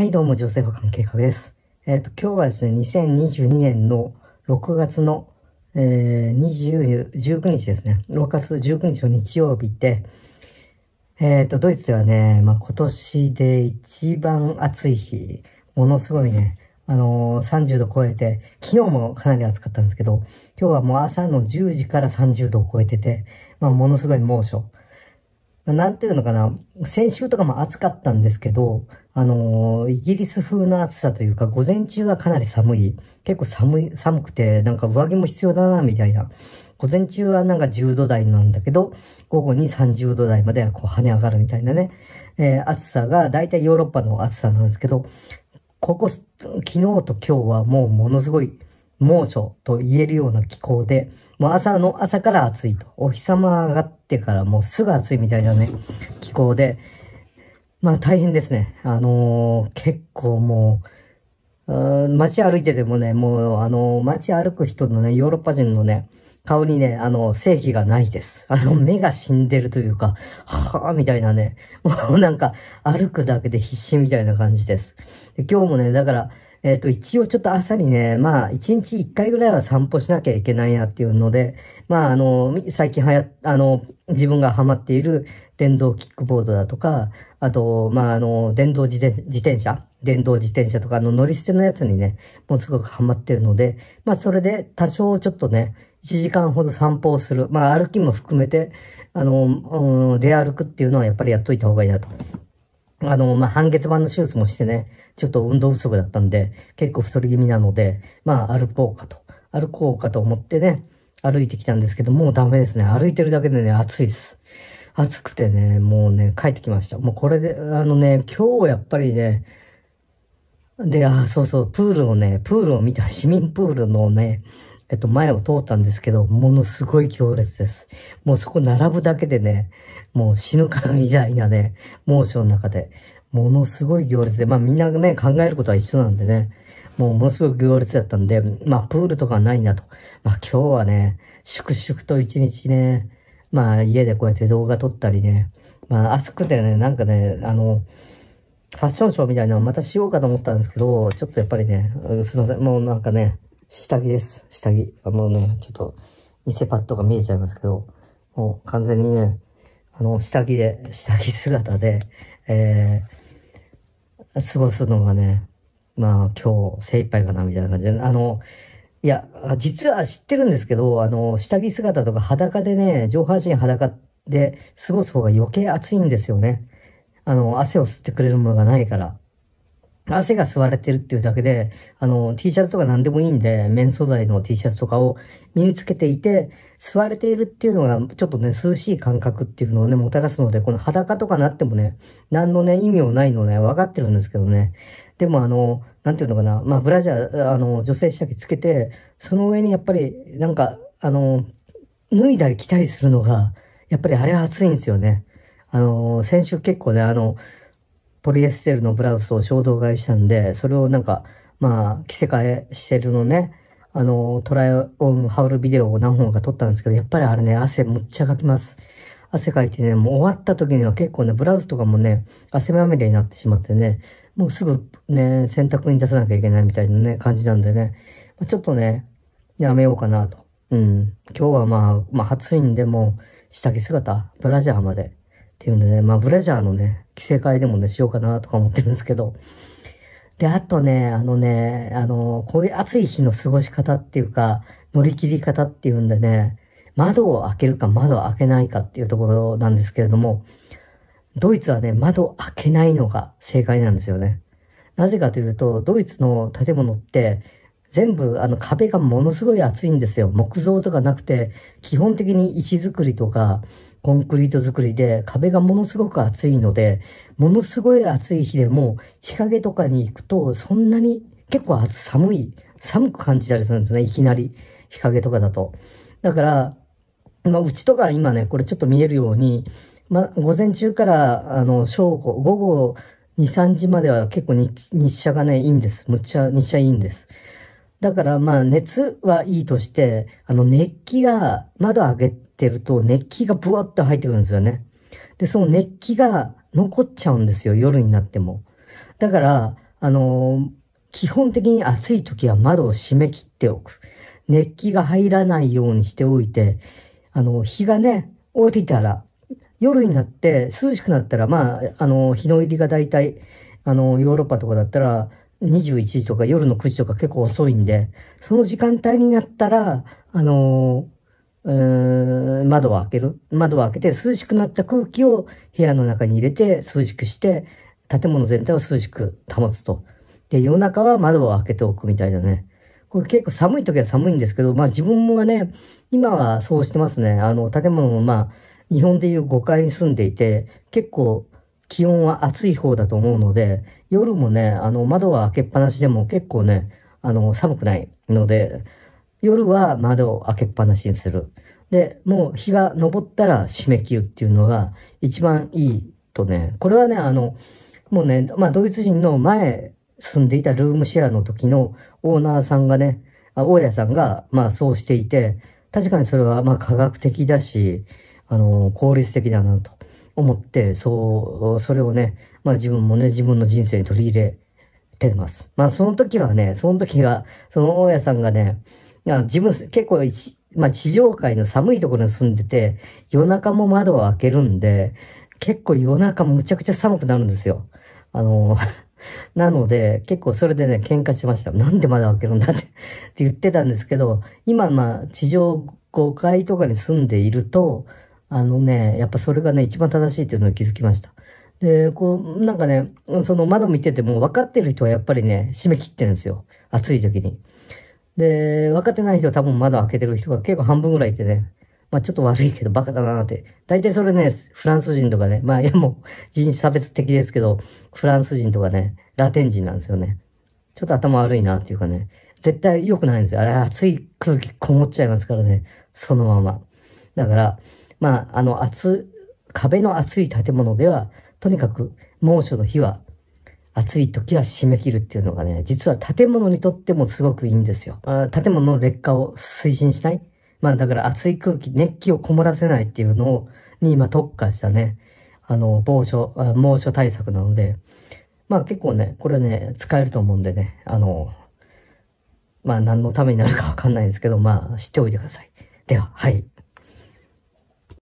はい、どうも、女性保管計画です。えっ、ー、と、今日はですね、2022年の6月の、えー、20、19日ですね。6月19日の日曜日で、えっ、ー、と、ドイツではね、まあ、今年で一番暑い日、ものすごいね、あのー、30度超えて、昨日もかなり暑かったんですけど、今日はもう朝の10時から30度を超えてて、まあ、ものすごい猛暑。なんていうのかな、先週とかも暑かったんですけど、あのー、イギリス風の暑さというか、午前中はかなり寒い。結構寒い、寒くて、なんか上着も必要だな、みたいな。午前中はなんか10度台なんだけど、午後に30度台までこう跳ね上がるみたいなね、えー、暑さが、だいたいヨーロッパの暑さなんですけど、ここ、昨日と今日はもうものすごい猛暑と言えるような気候で、もう朝の、朝から暑いと。お日様上がってからもうすぐ暑いみたいなね、気候で、まあ大変ですね。あのー、結構もう、街歩いててもね、もうあのー、街歩く人のね、ヨーロッパ人のね、顔にね、あの、正義がないです。あの、目が死んでるというか、はぁ、みたいなね、もうなんか、歩くだけで必死みたいな感じです。で今日もね、だから、えっ、ー、と、一応ちょっと朝にね、まあ、一日一回ぐらいは散歩しなきゃいけないなっていうので、まあ、あの、最近はや、あの、自分がハマっている電動キックボードだとか、あと、まあ、あの、電動自転自転車電動自転車とか、の、乗り捨てのやつにね、もうすごくハマってるので、まあ、それで多少ちょっとね、一時間ほど散歩をする。まあ、歩きも含めて、あの、うん、出歩くっていうのはやっぱりやっといた方がいいなとあの、まあ、半月板の手術もしてね、ちょっと運動不足だったんで、結構太り気味なので、まあ、歩こうかと。歩こうかと思ってね、歩いてきたんですけど、もうダメですね。歩いてるだけでね、暑いです。暑くてね、もうね、帰ってきました。もうこれで、あのね、今日やっぱりね、で、あ、そうそう、プールをね、プールを見た、市民プールのね、えっと、前を通ったんですけど、ものすごい行列です。もうそこ並ぶだけでね、もう死ぬかみたいなね、猛暑の中で、ものすごい行列で、まあみんなね、考えることは一緒なんでね、もうものすごい行列だったんで、まあプールとかないなと。まあ今日はね、粛々と一日ね、まあ家でこうやって動画撮ったりね、まあ暑くてね、なんかね、あの、ファッションショーみたいなのまたしようかと思ったんですけど、ちょっとやっぱりね、すいません、もうなんかね、下着です。下着。もうね、ちょっと、偽パッドが見えちゃいますけど、もう完全にね、あの、下着で、下着姿で、えー、過ごすのがね、まあ今日精一杯かなみたいな感じで、あの、いや、実は知ってるんですけど、あの、下着姿とか裸でね、上半身裸で過ごす方が余計暑いんですよね。あの、汗を吸ってくれるものがないから。汗が吸われてるっていうだけで、あの、T シャツとか何でもいいんで、綿素材の T シャツとかを身につけていて、吸われているっていうのが、ちょっとね、涼しい感覚っていうのをね、もたらすので、この裸とかなってもね、何のね、意味もないのね、分かってるんですけどね。でもあの、なんていうのかな、まあ、ブラジャー、あの、女性下着つけて、その上にやっぱり、なんか、あの、脱いだり着たりするのが、やっぱりあれは暑いんですよね。あの、先週結構ね、あの、ポリエステルのブラウスを衝動買いしたんで、それをなんか、まあ、着せ替えしてるのね、あの、トライオンハウルビデオを何本か撮ったんですけど、やっぱりあれね、汗むっちゃかきます。汗かいてね、もう終わった時には結構ね、ブラウスとかもね、汗まみれになってしまってね、もうすぐね、洗濯に出さなきゃいけないみたいなね、感じなんでね、ちょっとね、やめようかなと。うん。今日はまあ、まあ暑いんで、もう、下着姿、ブラジャーまでっていうんでね、まあブレジャーのね、着せ替えでもね、しようかなとか思ってるんですけど。で、あとね、あのね、あの、こういう暑い日の過ごし方っていうか、乗り切り方っていうんでね、窓を開けるか窓を開けないかっていうところなんですけれども、ドイツはね、窓を開けないのが正解なんですよね。なぜかというと、ドイツの建物って、全部あの壁がものすごい厚いんですよ。木造とかなくて、基本的に石造りとか、コンクリート作りで壁がものすごく暑いので、ものすごい暑い日でも日陰とかに行くとそんなに結構寒い、寒く感じたりするんですね。いきなり日陰とかだと。だから、まあうちとか今ね、これちょっと見えるように、まあ午前中からあの正午、午後2、3時までは結構日射がね、いいんです。むっちゃ日射いいんです。だからまあ熱はいいとして、あの熱気が窓開けってると熱気がブワッと入ってくるんですよね。で、その熱気が残っちゃうんですよ、夜になっても。だから、あのー、基本的に暑い時は窓を閉め切っておく。熱気が入らないようにしておいて、あの、日がね、降りたら、夜になって涼しくなったら、まあ、あの、日の入りがだいたいあの、ヨーロッパとかだったら、21時とか夜の9時とか結構遅いんで、その時間帯になったら、あのー窓を開ける。窓を開けて涼しくなった空気を部屋の中に入れて涼しくして、建物全体を涼しく保つと。で、夜中は窓を開けておくみたいだね。これ結構寒い時は寒いんですけど、まあ自分もね、今はそうしてますね。あの、建物もまあ、日本でいう5階に住んでいて、結構気温は暑い方だと思うので、夜もね、あの、窓は開けっぱなしでも結構ね、あの、寒くないので、夜は窓を開けっぱなしにする。で、もう日が昇ったら締め切るっていうのが一番いいとね、これはね、あの、もうね、まあドイツ人の前住んでいたルームシェアの時のオーナーさんがね、あ大家さんがまあそうしていて、確かにそれはまあ科学的だし、あの、効率的だなと思って、そう、それをね、まあ自分もね、自分の人生に取り入れてます。まあその時はね、その時が、その大家さんがね、や自分結構、まあ、地上界の寒いところに住んでて、夜中も窓を開けるんで、結構夜中むちゃくちゃ寒くなるんですよ。あの、なので、結構それでね、喧嘩しました。なんで窓開けるんだってって言ってたんですけど、今、まあ、地上5階とかに住んでいると、あのね、やっぱそれがね、一番正しいっていうのに気づきました。で、こう、なんかね、その窓見てても分かってる人はやっぱりね、締め切ってるんですよ。暑い時に。で、分かってない人は多分まだ開けてる人が結構半分ぐらいいてね、まあちょっと悪いけどバカだなって。大体それね、フランス人とかね、まあいやもう人種差別的ですけど、フランス人とかね、ラテン人なんですよね。ちょっと頭悪いなっていうかね、絶対良くないんですよ。あれ熱い空気こもっちゃいますからね、そのまま。だから、まああの熱、壁の熱い建物では、とにかく猛暑の日は暑い時は締め切るっていうのがね、実は建物にとってもすごくいいんですよ。あ建物の劣化を推進しないまあだから暑い空気、熱気をこもらせないっていうのを、に今特化したね、あの、防暑、猛暑対策なので、まあ結構ね、これね、使えると思うんでね、あの、まあ何のためになるかわかんないんですけど、まあ知っておいてください。では、はい。